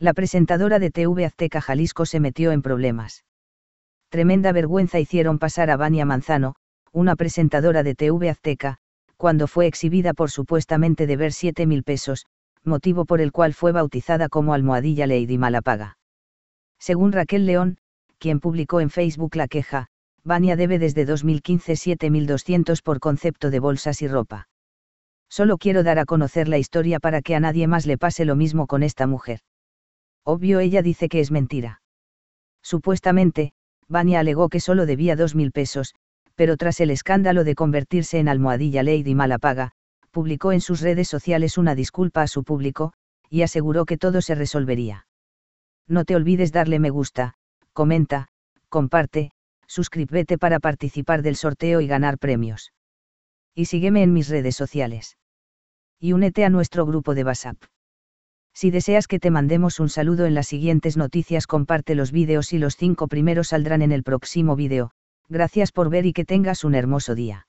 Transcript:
La presentadora de TV Azteca Jalisco se metió en problemas. Tremenda vergüenza hicieron pasar a Vania Manzano, una presentadora de TV Azteca, cuando fue exhibida por supuestamente deber 7 mil pesos, motivo por el cual fue bautizada como Almohadilla Lady Malapaga. Según Raquel León, quien publicó en Facebook la queja, Vania debe desde 2015 7.200 por concepto de bolsas y ropa. Solo quiero dar a conocer la historia para que a nadie más le pase lo mismo con esta mujer. Obvio ella dice que es mentira. Supuestamente, Vania alegó que solo debía dos mil pesos, pero tras el escándalo de convertirse en almohadilla Lady Malapaga, publicó en sus redes sociales una disculpa a su público, y aseguró que todo se resolvería. No te olvides darle me gusta, comenta, comparte, suscríbete para participar del sorteo y ganar premios. Y sígueme en mis redes sociales. Y únete a nuestro grupo de WhatsApp. Si deseas que te mandemos un saludo en las siguientes noticias comparte los vídeos y los cinco primeros saldrán en el próximo vídeo, gracias por ver y que tengas un hermoso día.